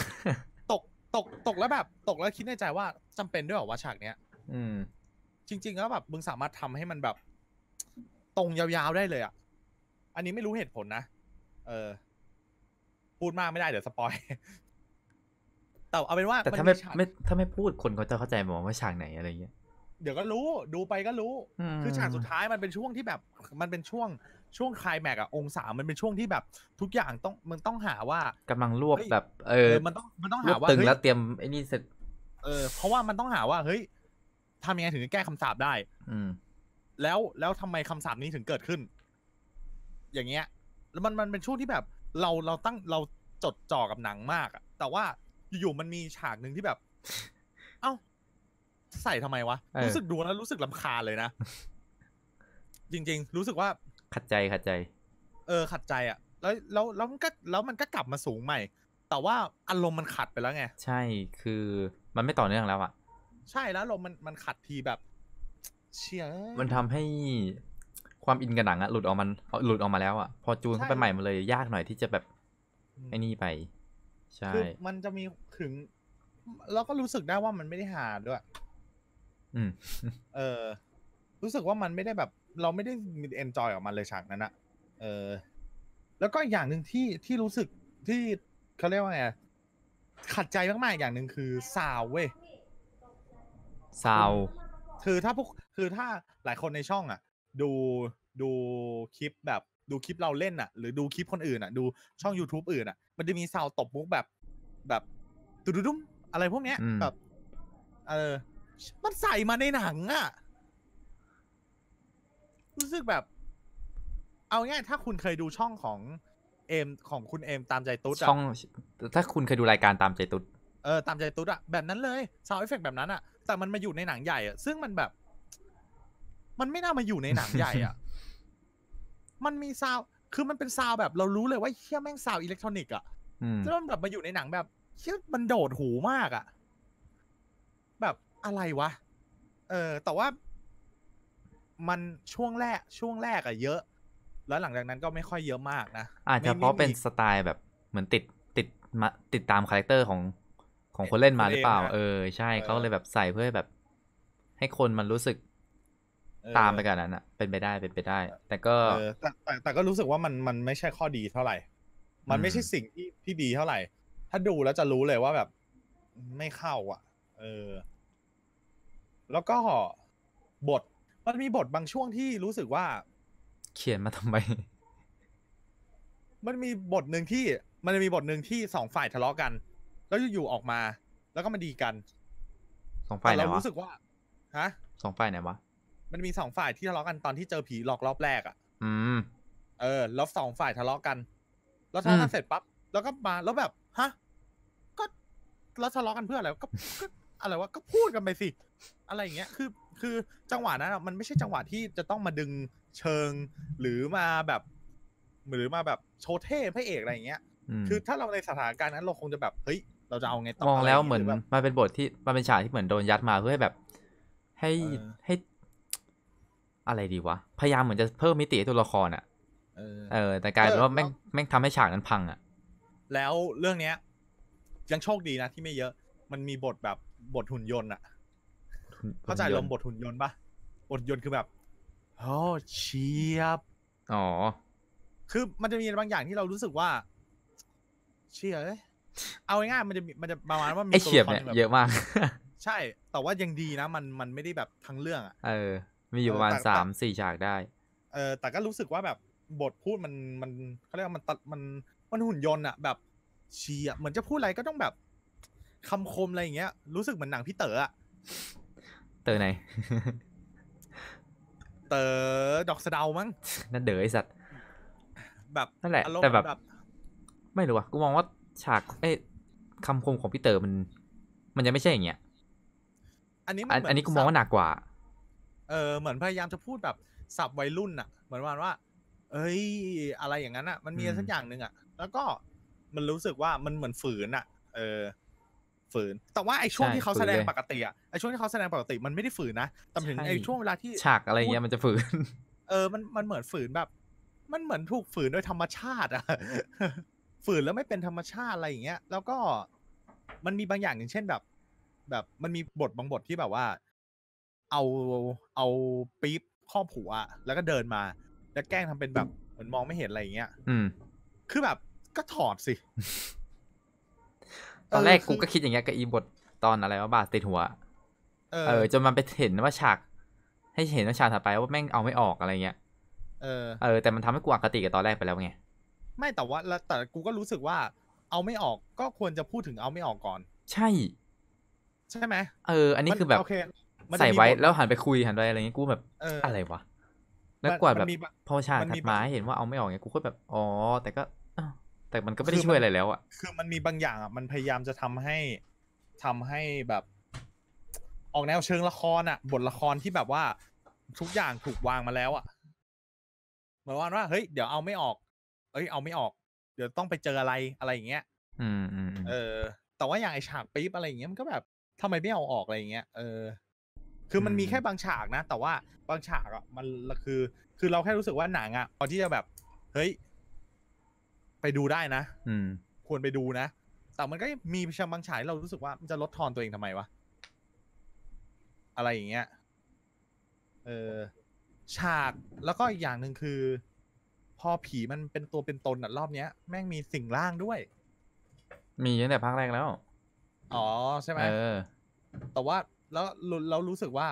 ตกตกแล้วแบบ ตกแล้วคิดในใจว่าจำเป็นด้วยหรอว่าฉากเนี้ย อืม จริงๆแล้วแบบมึงสามารถทำให้มันแบบ ตรงยาวๆได้เลยอ่ะ อันนี้ไม่รู้เหตุผลนะเออ พูดมากไม่ได้เดี๋ยวสปอยแต่เอาเป็นว่า แต่ถ้าไม่ไม่ถ้าไม่พูดคนเขาจะเข้าใจหมอว่าฉากไหนอะไรเงี้ย เดี๋ยวก็รู้ดูไปก็รู้ คือฉากสุดท้ายมันเป็นช่วงที่แบบมันเป็นช่วงช่วงคลายแม็กอะองศามันเป็นช่วงที่แบบ ทุกอย่างต้องมันต้องหาว่ากำลังรวบแบบ เออ มันต้องมันต้องหาว่าตึงแล้วเตรียมไอ้นี่เสร็จเออ เพราะว่ามันต้องหาว่า เฮ้ยทำยังไงถึงจะแก้คำสาปได้ อืมแล้วแล้วทำไมคำสาปนี้ถึงเกิดขึ้น อย่างเงี้ยแล้วมันมันเป็นช่วงที่แบบ เราเราตั้งเราจดจ่อกับหนังมากอะแต่ว่าอยู่ๆมันมีฉากหนึ่งที่แบบ เอ้า ใส่ทำไมวะรู้สึกดูแล้ว รู้สึกลาคาเลยนะจริง ๆ รู้สึกว่าขัดใจขัดใจ เออขัดใจอ่ะ แล้ว แล้วแล้วมันก็แล้วมันก็กลับมาสูงใหม่ แต่ว่าอารมณ์มันขัดไปแล้วไงใช่คือมันไม่ต่อเนื่องแล้วอ่ะ ใช่แล้วอารมณ์มันมันขัดทีแบบ เชี่ยมันทำให้ความอินกับหนังอะหลุดออกมันหลุดออกมาแล้วอะพอจูนเข้าไปใหม่มาเลยยากหน่อยที่จะแบบ ไอ้นี่ไป ใช่ มันจะมีถึงเราก็รู้สึกได้ว่ามันไม่ได้หาด้วย อืมเออ รู้สึกว่ามันไม่ได้แบบเราไม่ได้มีเอนจอยออกมาเลยฉากนั้นอะเออ แล้วก็อย่างหนึ่งที่ที่รู้สึกที่เขาเรียกว่าไงขัดใจมากๆอย่างหนึ่งคือซาวเว้ยซาวคือถ้าพวกคือถ้าหลายคนในช่องอะดูดูคลิปแบบดูคลิปเราเล่นอะหรือดูคลิปคนอื่นอะดูช่อง YouTube อื่นอะมันจะมีซาวตบมุกแบบ แบบตุดุดุมอะไรพวกเนี้ยแบบ เออ มันใส่มาในหนังอะรู้สึกแบบ เอาง่ายถ้าคุณเคยดูช่องของเอมของคุณเอมตามใจตุ๊ดช่องถ้าคุณเคยดูรายการตามใจตุ๊ดเออตามใจตุ๊ดอะแบบนั้นเลยซาวเอฟเฟกแบบนั้นอะแต่มันมาอยู่ในหนังใหญ่อะซึ่งมันแบบ มันไม่น่ามาอยู่ในหนังใหญ่อะมันมีซาวคือมันเป็นซาวแบบเรารู้เลยว่าเฮี้ยแม่งซาวอิเล็กทรอนิกส์อะแล้วมันแบบมาอยู่ในหนังแบบเฮี้ยมันโดดหูมากอะแบบอะไรวะ เออ แต่ว่ามันช่วงแรกช่วงแรกอะเยอะ แล้วหลังจากนั้นก็ไม่ค่อยเยอะมากนะอาจ จะเพราะเป็นสไตล์แบบเหมือนติดติดมาติดตามคาแรคเตอร์ของของคนเล่นมาหรือเปล่า เออใช่เขาเลยแบบใส่เพื่อแบบ ให้คนมันรู้สึกตามไปกันนั้นอะเป็นไปได้เป็นไปได้ แต่ก็แต่แต่แต่ก็รู้สึกว่ามันมันไม่ใช่ข้อดีเท่าไหร่ มันไม่ใช่สิ่งที่ที่ดีเท่าไหร่ ถ้าดูแล้วจะรู้เลยว่าแบบไม่เข้าอ่ะ เออ แล้วก็บทมันมีบทบางช่วงที่รู้สึกว่า เขียนมาทำไมมันมีบทหนึ่งที่ มันมีบทหนึ่งที่สองฝ่ายทะเลาะกัน แล้วอยู่ออกมา แล้วก็มาดีกันสองฝ่ายไหนวะเรารู้สึกว่า ฮะสองฝ่ายไหนวะมันมีสองฝ่ายที่ทะเลาะกันตอนที่เจอผีหลอกรอบแรก อ่ะ อืม เออ แล้วสองฝ่ายทะเลาะกัน แล้วทะเลาะเสร็จปั๊บแล้วก็มาแล้วแบบฮะก็แล้วทะเลาะกันเพื่ออะไรก็อะไรวะก็พูดกันไปสิอะไรอย่างเงี้ย คือ คือจังหวะนั้นมันไม่ใช่จังหวะที่จะต้องมาดึงเชิง หรือมาแบบ หรือมาแบบโชว์เท่พระเอกอะไรอย่างเงี้ย คือถ้าเราในสถานการณ์นั้นเราคงจะแบบ เฮ้ย เราจะเอาไงต่อมองแล้วเหมือนมันเป็นบทที่มันเป็นฉากที่เหมือนโดนยัดมาเพื่อให้แบบ ให้ให้ อะไรดีวะ พยายามเหมือนจะเพิ่มมิติตัวละครอ่ะเออ แต่กลายเป็นว่าแม่ง แม่งทำให้ฉากนั้นพังอ่ะ แล้วเรื่องเนี้ย ยังโชคดีนะที่ไม่เยอะ มันมีบทแบบบทหุ่นยนต์อ่ะนเข้าใจลมบทหุ่นยนต์ปะบทยนต์คือแบบโอ้เชียบ อ๋อ คือมันจะมีบางอย่างที่เรารู้สึกว่า เชียบเอาง่ายๆมันจะมันจะประมาณว่ามีตัเฉียบเนี่ยเยอะมาก ใช่ แต่ว่ายังดีนะมันมันไม่ได้แบบทั้งเรื่องอ่ะเออ มีอยู่ประมาณสามสี่ฉากได้ เออ แต่ก็รู้สึกว่าแบบบทพูดมันมันเขาเรียกว่ามันตัดมันมัน หุ่นยนต์อ่ะ แบบ เชียบเหมือนจะพูดอะไรก็ต้องแบบคำคมอะไรอย่างเงี้ย รู้สึกเหมือนหนังพี่เต๋ออ่ะเตอร์ไหนเตอร์ดอกสะเดามั้ง นั่นเด๋อไอสัตว์ แบบนั่นแหละ แต่แบบ ไม่รู้อะกูมองว่า ฉากเอ้คำคมของพี่เตอร์มัน มันยังไม่ใช่อย่างเงี้ย อันนี้อันนี้กูมองว่าหนักกว่า เออ เหมือนพยายามจะพูดแบบสับวัยรุ่นอะเหมือนว่าว่า เอ้ย อะไรอย่างนั้นอะมันมีสักอย่างหนึ่งอะ แล้วก็ มันรู้สึกว่ามันเหมือนฝืนอะเออฝืน แต่ว่าไอ้ช่วงที่เขาแสดงปกติอะไอ้ช่วงที่เขาแสดงปกติมันไม่ได้ฝืนนะแต่ถึงไอ้ช่วงเวลาที่ฉากอะไรเงี้ยมันจะฝืน เออ มันมันเหมือนฝืนแบบ มันเหมือนถูกฝืนโดยธรรมชาติอะฝืนแล้วไม่เป็นธรรมชาติอะไรอย่างเงี้ย แล้วก็มันมีบางอย่างอย่างเช่นแบบ แบบมันมีบทบางบทที่แบบว่า เอา เอาปี๊บครอบหัวแล้วก็เดินมาแล้วแกล้งทำเป็นแบบเหมือนมองไม่เห็นอะไรอย่างเงี้ย อืม คือแบบก็ถอดสิตอนแรกกูก็คิดอย่างเงี้ยกับอีบทตอนอะไรว่าบาดติดหัว เออจนมันไปเห็นว่าฉากให้เห็นว่าฉากถัดไปว่าแม่งเอาไม่ออกอะไรเงี้ย เออเออแต่มันทำให้กูอกติกับตอนแรกไปแล้วไง ไม่แต่ว่าแต่กูก็รู้สึกว่า เอาไม่ออกก็ควรจะพูดถึงเอาไม่ออกก่อน ใช่ ใช่ไหมเออ อันนี้คือแบบใส่ไว้แล้วหันไปคุยหันไปอะไรเงี้ยกูแบบ อะไรวะแล้วกว่าแบบพอฉากถัดมาเห็นว่าเอาไม่ออกเงี้ยกูก็แบบอ๋อแต่ก็แต่มันก็ไม่ได้ช่วยอะไรแล้วอ่ะคือมันมีบางอย่างอ่ะมันพยายามจะทำให้ทำให้แบบ ออกแนวเชิงละครอ่ะบทละครที่แบบว่าทุกอย่างถูกวางมาแล้วอ่ะเหมือนว่าว่า เฮ้ย เดี๋ยวเอาไม่ออก เอ้ยเอาไม่ออก เดี๋ยวต้องไปเจออะไรอะไรอย่างเงี้ย อืมอืมเออแต่ว่าอย่างไอฉากปี๊บอะไรอย่างเงี้ยมันก็แบบ ทำไมไม่เอาออกอะไรอย่างเงี้ยเออคือมันมีแค่บางฉากนะแต่ว่าบางฉากอ่ะมันคือ คือเราแค่รู้สึกว่าหนังอ่ะพอที่จะแบบ เฮ้ยไปดูได้นะอืม ควรไปดูนะ แต่มันก็มีชมบางฉายเรารู้สึกว่ามันจะลดทอนตัวเองทำไมวะ อะไรอย่างเงี้ย เออฉาก แล้วก็อีกอย่างหนึ่งคือพอผีมันเป็นตัวเป็นตนอ่ะรอบเนี้ย แม่งมีสิ่งล่างด้วย มีตั้งแต่ภาคแรกแล้ว อ๋อใช่ไหมเออ แต่ว่าแล้วเรารู้สึกว่า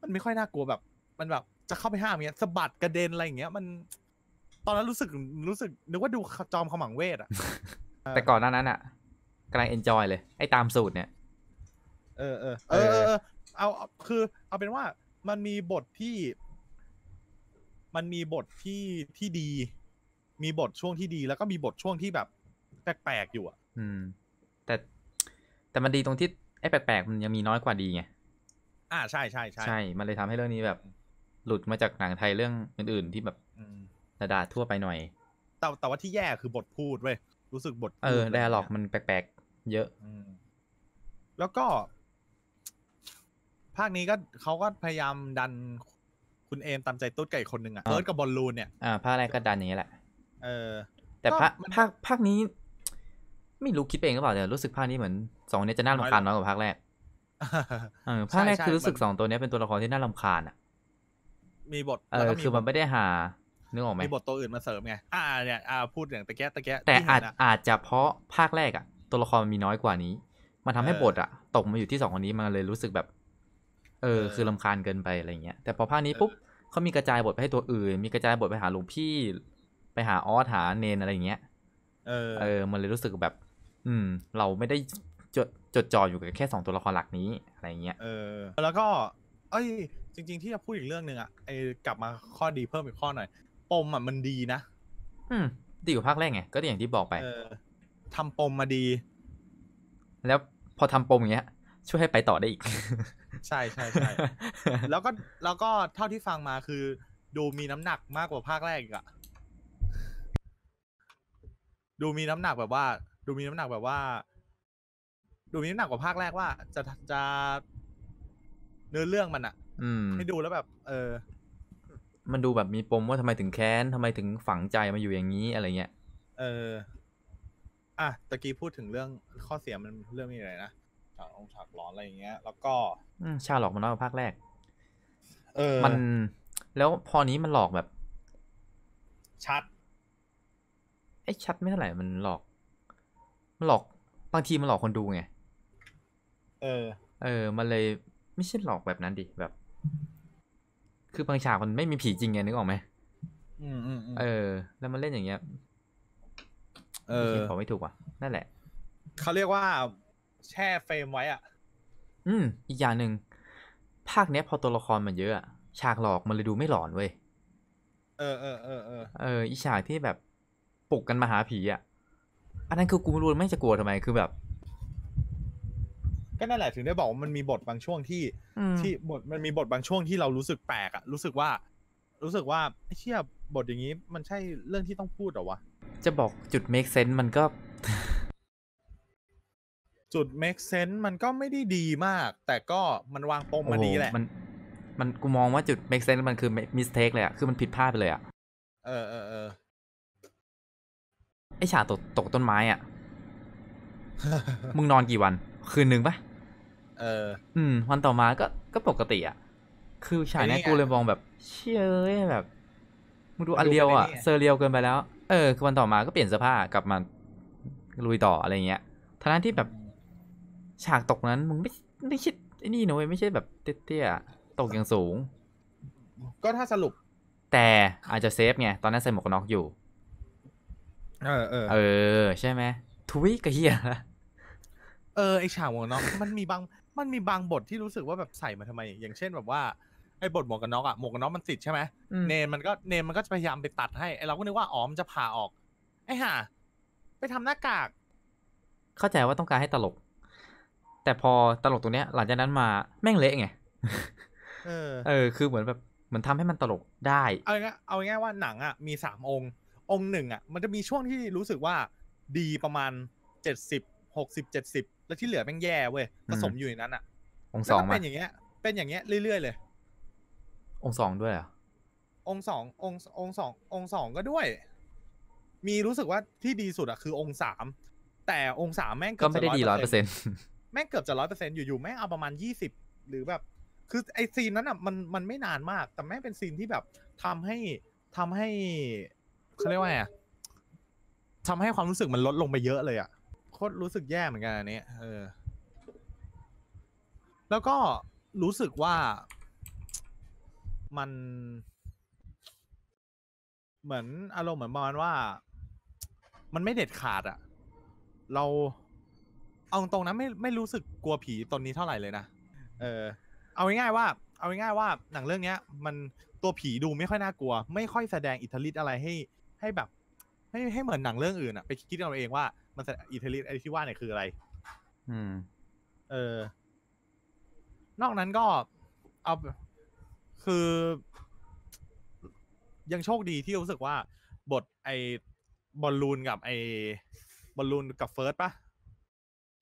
มันไม่ค่อยน่ากลัวแบบ มันแบบจะเข้าไปห้ามเงี้ยสะบัดกระเด็นอะไรอย่างเงี้ยมันตอนนั้นรู้สึกรู้สึกนึกว่าดูจอมขมังเวทอะแต่ก่อนหน้านั้นอะกำลังเอนจอยเลยไอ้ตามสูตรเนี่ยเออเออเออเออเอาคือ เอาเป็นว่า มันมีบทที่ มันมีบทที่ที่ดี มีบทช่วงที่ดี แล้วก็มีบทช่วงที่แบบ แปลกๆอยู่อ่ะ อืม แต่แต่มันดีตรงที่ไอ้แปลกๆมันยังมีน้อยกว่าดีไงอ่าใช่ใช่ใช่ใช่มันเลยทำให้เรื่องนี้แบบ หลุดมาจากหนังไทยเรื่องอื่น ๆที่แบบระดาทั่วไปหน่อยแต่แต่ว่าที่แย่คือบทพูดเว้ยรู้สึกบทเออแดร์ล็อกมันแปลกๆเยอะแล้วก็ ภาคนี้ก็เขาก็พยายามดัน คุณเอมตามใจตุ๊ดไก่คนหนึ่งอะเอิร์ดกับบอลลูนเนี่ยอ่าภาคแรกก็ดันนี้แหละ เออ แต่ภาคภาคภาคนี้ ไม่รู้คิดเองหรือเปล่าแต่รู้สึกภาคนี้เหมือนสองนี้จะน่ารำคาญน้อยกว่าภาคแรกเออภาคแรกคือรู้สึกสองตัวนี้เป็นตัวละครที่น่ารำคาญอะมีบทเออคือมันไม่ได้หานึกออกไหมมีบทตัวอื่นมาเสริมไง อ่าเนี่ย อ่า พูดอย่างตะแกะตะแกะแต่อาจอาจจะเพราะภาคแรกอะตัวละครมันมีน้อยกว่านี้มันทำให้บทอะตกมาอยู่ที่สองคนนี้มันเลยรู้สึกแบบ เออคือลาคาญเกินไปอะไรเงี้ย แต่พอภาคนี้ปุ๊บเขามีกระจายบทไปให้ตัวอื่น มีกระจายบทไปหาหลวงพี่ ไปหาออสหาเนนอะไรเงี้ย เออเออ มันเลยรู้สึกแบบ อืมเราไม่ได้จดจดจ่ออยู่กับแค่สองตัวละครหลักนี้อะไรเงี้ย เออ แล้วก็ เอ้ยจริงๆที่จะพูดอีกเรื่องหนึ่งอ่ะไอ้กลับมาข้อดีเพิ่มอีกข้อหน่อยปมอ่ะมันดีนะอืมดีกว่าภาคแรกไงก็อย่างที่บอกไปทำปมมาดี แล้วพอทำปมอย่างเงี้ย ช่วยให้ไปต่อได้อีกใช่ใช่ใช่แล้วก็แล้วก็เท่าที่ฟังมาคือ ดูมีน้ำหนักมากกว่าภาคแรกอีกอะดูมีน้ำหนักแบบว่า ดูมีน้ำหนักแบบว่า ดูมีน้ำหนักกว่าภาคแรกว่าจะจะเนื้อเรื่องมันอะให้ดูแล้วแบบ เออมันดูแบบมีปมว่าทำไมถึงแค้นทำไมถึงฝังใจมาอยู่อย่างนี้อะไรเงี้ย เออ อ่ะตะกี้พูดถึงเรื่องข้อเสียมันเรื่องนี้อะไรนะฉากองฉากร้อนอะไรอย่างเงี้ย แล้วก็ชาหลอกมันน้อยกว่าภาคแรก เออ มัน แล้วพอนี้มันหลอกแบบ ชัดไอ้ชัดไม่เท่าไหร่ มันหลอก มันหลอก บางทีมันหลอกคนดูไง เออ เออ มันเลยไม่ใช่หลอกแบบนั้นดิแบบคือ บางฉากมันไม่มีผีจริงไงนึกออกไหมอืมอืมเออ แล้วมันเล่นอย่างเงี้ย เออผมไม่ถูกอ่ะนั่นแหละเขาเรียกว่าแช่เฟรมไว้อ่ะ อืม อีกอย่างหนึ่ง ภาคเนี้ย พอตัวละครมันเยอะฉากหลอกมันเลยดูไม่หลอนเว้ยเออเออเออเออเอออีฉากที่แบบปลุกกันมาหาผีอ่ะ อันนั้นคือกูไม่รู้ไม่จะกลัวทำไมคือแบบก็นั่นแหละถึงได้บอกว่ามันมีบทบางช่วงที่ ที่บทมันมีบทบางช่วงที่เรารู้สึกแปลกอะรู้สึกว่า รู้สึกว่าไเชื่อบทอย่างนี้มันใช่เรื่องที่ต้องพูดหรอวะจะบอกจุด make sense มันก็ จุด make sense มันก็ไม่ได้ดีมาก แต่ก็มันวางปมมาดีแหละ มัน มันกูมองว่าจุด make sense มันคือ mistake เลยอะคือมันผิดพลาดไปเลยอะเออเออเออไอฉากตกตกต้นไม้อะมึงนอนกี่วัน คืนหนึ่งปะเอออืมวันต่อมาก็ก็ปกติอ่ะ คือฉายในกูเลยมองแบบ เชื่อแบบมึงดูอันเดียวอ่ะเซอร์เรียวเกินไปแล้ว เออ คือวันต่อมาก็เปลี่ยนเสื้อผ้ากลับมาลุยต่ออะไรเงี้ยทั้งนั้นที่แบบ ฉากตกนั้นมึงไม่ไม่คิดไอ้นี่หนูยไม่ใช่แบบเตี้ยๆตกอย่างสูง ก็ถ้าสรุป แต่อาจจะเซฟไงตอนนั้น ใส่หมวกน็อกอยู่เออเออเออ ใช่ไหมทุยกระเฮียเออไอฉากหมวกน็อกมันมีบางมันมีบางบทที่รู้สึกว่าแบบใส่มาทำไม อย่างเช่น แบบว่าไอ้บทหมวกกันน็อกอะหมวกกันน็อกมันติดใช่ไหมเนมมันก็เนมมันก็จะพยายามไปตัดให้ไอเราก็นึกว่าอ๋อมจะผ่าออก ไอ้ห่าไปทำหน้ากาก เข้าใจว่าต้องการให้ตลก แต่พอตลกตรงเนี้ย หลังจากนั้นมาแม่งเละไง เออ เออ คือเหมือนแบบเหมือนทำให้มันตลก ได้เอาง่ายเอาง่ายว่าหนังอะมีสามองค์ องค์หนึ่งอะมันจะมีช่วงที่รู้สึกว่าดีประมาณเจ็ดสิบหกสิบเจ็ดสิบแล้วที่เหลือแม่งแย่เว้ยผสมอยู่ในนั้นอ่ะ องสองเป็นอย่างเงี้ย เป็นอย่างเงี้ยเรื่อยๆเลย องสองด้วยอ่ะ องสองององสอง องสองก็ด้วย มีรู้สึกว่าที่ดีสุดอ่ะคือองสาม แต่องสามแม่งก็ไม่ได้ดีร้อยเปอร์เซ็นต์แม่งเกือบจะร้อยเปอร์เซ็นต์อยู่ๆแม่งเอาประมาณยี่สิบหรือแบบ คือไอซีนนั้นอ่ะมันมันไม่นานมากแต่แม่งเป็นซีนที่แบบ ทำให้ทำให้เขาเรียกว่าไงทำให้ความรู้สึกมันลดลงไปเยอะเลยอ่ะคตรรู้สึกแย่เหมือนกันอันนี้ เออ แล้วก็รู้สึกว่ามัน เหมือนอารมณ์เหมือนประมาณว่า มันไม่เด็ดขาดอะเราเอาตรงนะไม่ไม่รู้สึกกลัวผีตนนี้เท่าไหร่เลยนะ เออ เอาง่ายๆว่า เอาง่ายๆว่าหนังเรื่องเนี้ย มันตัวผีดูไม่ค่อยน่ากลัวไม่ค่อยแสดงอิทธิฤทธิ์อะไรให้ให้แบบให้ให้เหมือนหนังเรื่องอื่นอะไปคิดเอาเองว่า มันอิตาลีไอที่ว่าเนี่ยคืออะไร อืม เออ นอกนั้นก็เอาคือ ยังโชคดีที่รู้สึกว่า บทไอบอลลูนกับไอบอลลูนกับเฟิร์สปะ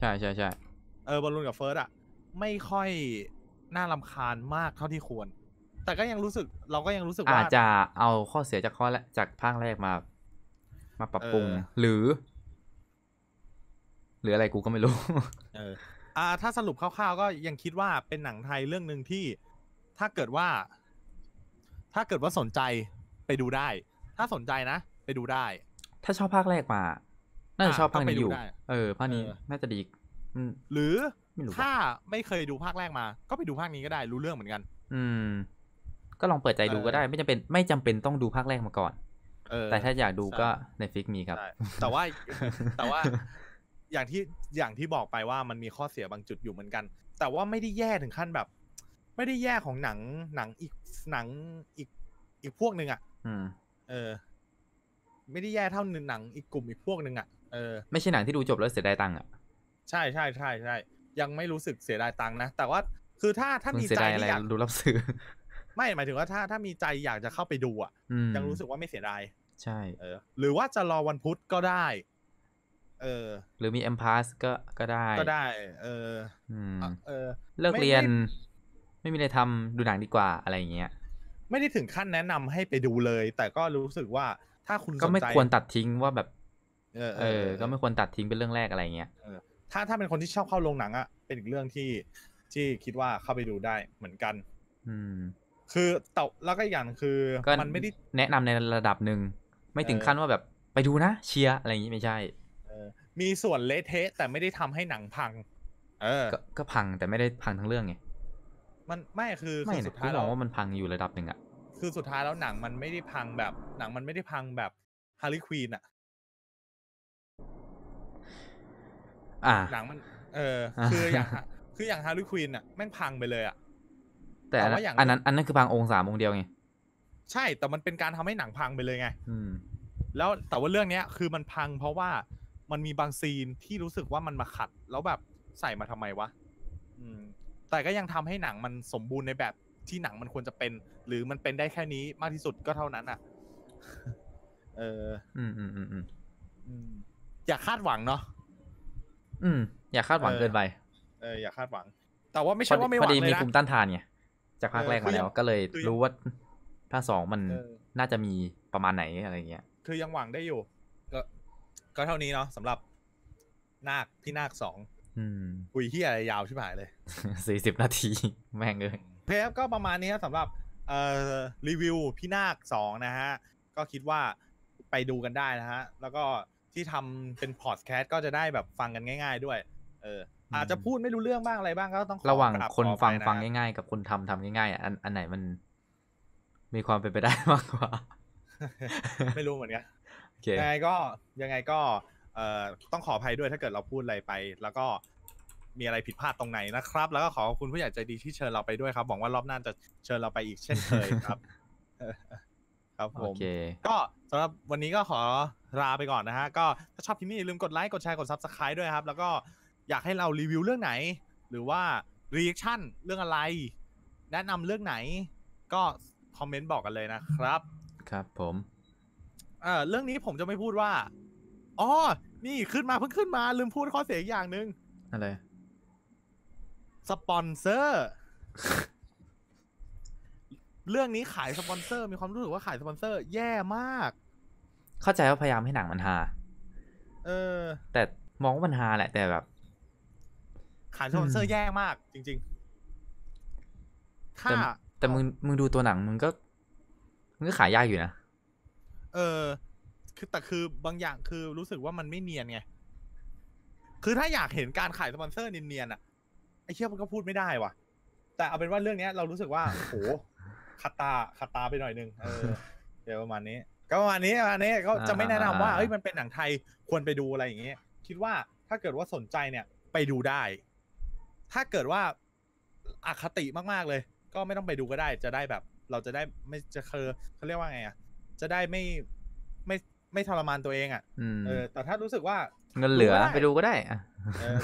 ใช่ใช่ใช่เออบอลลูนกับเฟิร์สอะไม่ค่อยน่าลำคาญมากเท่าที่ควร แต่ก็ยังรู้สึก เราก็ยังรู้สึกว่าอาจจะ เอาข้อเสียจากข้อแรกจากภาคแรกมามาปรับปรุง หรือ หรืออะไรกูก็ไม่รู้เออ อ่า ถ้าสรุปคร่าวๆ ก็ยังคิดว่าเป็นหนังไทยเรื่องหนึ่งที่ ถ้าเกิดว่า ถ้าเกิดว่าสนใจไปดูได้ ถ้าสนใจนะไปดูได้ ถ้าชอบภาคแรกมาน่าจะชอบภาคนี้อยู่ เออภาคนี้น่าจะดีหรือถ้าไม่เคยดูภาคแรกมา ก็ไปดูภาคนี้ก็ได้ รู้เรื่องเหมือนกัน อืมก็ลองเปิดใจดูก็ได้ ไม่จำเป็น ไม่จำเป็นต้องดูภาคแรกมาก่อนแต่ถ้าอยากดูก็ในฟิกมีครับ แต่ว่าแต่ว่า อย่างที่อย่างที่บอกไปว่ามันมีข้อเสียบางจุดอยู่เหมือนกัน แต่ว่าไม่ได้แย่ถึงขั้นแบบ ไม่ได้แย่ของหนังหนังอีกหนังอีกอีกพวกหนึ่งอ่ะเออ ไม่ได้แย่เท่าหนัง อีกกลุ่มอีกพวกหนึ่งอ่ะเออไม่ใช่หนังที่ดูจบแล้วเสียดายตังค์อ่ะใช่ใช่ใช่ใช่ยังไม่รู้สึกเสียดายตังค์นะแต่ว่า คือถ้าถ้ามีใจอยากดูรับซื้อไม่หมายถึงว่าถ้าถ้ามีใจอยากจะเข้าไปดูอ่ะยังรู้สึกว่าไม่เสียดายใช่ เออ หรือว่าจะรอวันพุธก็ได้ เออหรือมีเอ็มพาสก็ก็ได้ ก็ได้ เออเออเลิกเรียน ไม่มีอะไรทำดูหนังดีกว่าอะไรอย่างเงี้ย ไม่ได้ถึงขั้นแนะนำให้ไปดูเลย แต่ก็รู้สึกว่า ถ้าคุณก็ไม่ควรตัดทิ้งว่าแบบ เออเออ ก็ไม่ควรตัดทิ้งเป็นเรื่องแรกอะไรเงี้ยถ้าถ้าเป็นคนที่ชอบเข้าโรงหนังอ่ะเป็นอีกเรื่องที่ ที่คิดว่าเข้าไปดูได้เหมือนกัน อืมคือแต่แล้วก็อย่างคือ มันไม่ได้แนะนำในระดับหนึ่งไม่ถึงขั้นว่าแบบไปดูนะเชียอะไรอย่างนี้ไม่ใช่มีส่วนเละเทะแต่ไม่ได้ทำให้หนังพัง เออก็พังแต่ไม่ได้พังทั้งเรื่องไงมันไม่คือไม่สุดท้ายเราว่ามันพังอยู่ระดับหนึ่งอะคือสุดท้ายแล้วหนังมันไม่ได้พังแบบ หนังมันไม่ได้พังแบบฮาร์ลีควีนอะอ่าหนังมัน เออ คืออย่างคืออย่างฮาร์ลีควีนอะแม่งพังไปเลยอะแต่ว่าอย่างอันนั้นอันนั้นคือพังองค์สามองค์เดียวไงใช่ แต่มันเป็นการทำให้หนังพังไปเลยไง อืม แล้วแต่ว่าเรื่องเนี้ย คือมันพังเพราะว่ามันมีบางซีนที่รู้สึกว่ามันมาขัดแล้วแบบใส่มาทำไมวะอืมแต่ก็ยังทำให้หนังมันสมบูรณ์ในแบบที่หนังมันควรจะเป็น หรือมันเป็นได้แค่นี้มากที่สุดก็เท่านั้นอ่ะเอออืมอืมอืมอืมอย่าคาดหวังเนาะอืม อย่าคาดหวังเกินไป เอออย่าคาดหวัง แต่ว่าไม่ใช่ว่าไม่หวังเลยนะพอดีมีภูมิต้านทานไงจากภาคแรกมาแล้วก็เลยรู้ว่าภาคสองมันน่าจะมีประมาณไหนอะไรเงี้ยคือยังหวังได้อยู่ ก็ ก็เท่านี้เนาะสำหรับ นาคพี่นาคสองคุยที่อะไรยาวชิบหายเลยสี่สิบนาทีแม่งเลยเพลฟก็ประมาณนี้ครับสำหรับเอ่อรีวิวพี่นาคสองนะฮะ ก็คิดว่าไปดูกันได้นะฮะ แล้วก็ที่ทำเป็นพอดแคสต์ก็จะได้แบบฟังกันง่ายๆด้วย เอออาจจะพูดไม่รู้เรื่องบ้างอะไรบ้างก็ต้องระหว่างคนฟังฟังง่ายๆ กับคนทำทำง่ายๆอันอันไหนมัน มีความเป็นไปได้มากกว่าไม่รู้เหมือนกันยังไงก็ยังไงก็เอต้องขออภัยด้วยถ้าเกิดเราพูดอะไรไป แล้วก็มีอะไรผิดพลาดตรงไหนนะครับ แล้วก็ขอบคุณผู้ใหญ่ใจดีที่เชิญเราไปด้วยครับหวังว่ารอบหน้าจะเชิญเราไปอีกเช่นเคยครับ ครับผมก็สำหรับวันนี้ก็ขอลาไปก่อนนะฮะก็ถ้าชอบที่นี่อย่าลืมกดไลค์กดแชร์กดซับสไครต์ด้วยครับ แล้วก็อยากให้เรารีวิวเรื่องไหนหรือว่ารีแอคชั่นเรื่องอะไร แนะนำเรื่องไหน ก็คอมเมนต์บอกกันเลยนะครับ ครับ ผมเอ่อเรื่องนี้ผมจะไม่พูดว่าอ๋อนี่ขึ้นมาเพิ่งขึ้นมาลืมพูดข้อเสียอีกอย่างหนึ่งอะไรสปอนเซอร์ เรื่องนี้ขายสปอนเซอร์ มีความรู้สึกว่าขายสปอนเซอร์ แย่มาก เข้าใจว่าพยายามให้หนังมันฮาเออแต่มองว่ามันฮาแหละแต่แบบขายสปอนเซอร์แย่มากจริงๆถ้าแต่มึงมึงดูตัวหนังมึงก็มึงก็ขายยากอยู่นะ เออ คือแต่คือบางอย่างคือรู้สึกว่ามันไม่เนียนไง คือถ้าอยากเห็นการขายสปอนเซอร์เนียนๆอ่ะไอ้เชี่ยมันก็พูดไม่ได้ว่ะ แต่เอาเป็นว่าเรื่องเนี้ยเรารู้สึกว่า โหขัดตาขัดตาไปหน่อยนึง เออเดี๋ยวประมาณนี้ ก็ประมาณนี้ประมาณนี้ก็จะไม่แนะนำว่าเอ้ยมันเป็นหนังไทยควรไปดูอะไรอย่างเงี้ยคิดว่าถ้าเกิดว่าสนใจเนี่ย ไปดูได้ถ้าเกิดว่าอาคติมาก ๆเลยก็ไม่ต้องไปดูก็ได้ จะได้แบบเราจะได้ไม่จะเคอเขาเรียกว่าไงอ่ะจะได้ไม่ไม่ไม่ทรมานตัวเองอ่ะเออแต่ถ้ารู้สึกว่า เงินเหลือไปดูก็ได้อ่ะ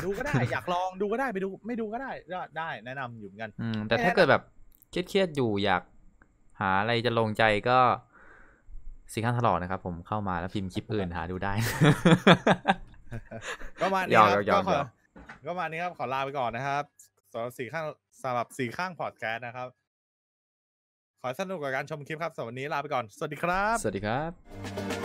ดูก็ได้อยากลองดูก็ได้ไปดูไม่ดูก็ได้ก็ได้ แนะนำอยู่เหมือนกัน อืมแต่ถ้าเกิดแบบเครียดๆอยู่อยากหาอะไรจะลงใจก็สิงค้าตลอดนะครับผมเข้ามาแล้วพิมพ์คลิปอื่นหาดูได้ ก็มาเนี่ยก็ขอก็มานี้ครับ ขอลาไปก่อนนะครับสำหรับสี่ข้างสำหรับสี่ข้างพอดแคสต์นะครับ ขอสนุกกับการชมคลิปครับสำหรับวันนี้ลาไปก่อนสวัสดีครับสวัสดีครับ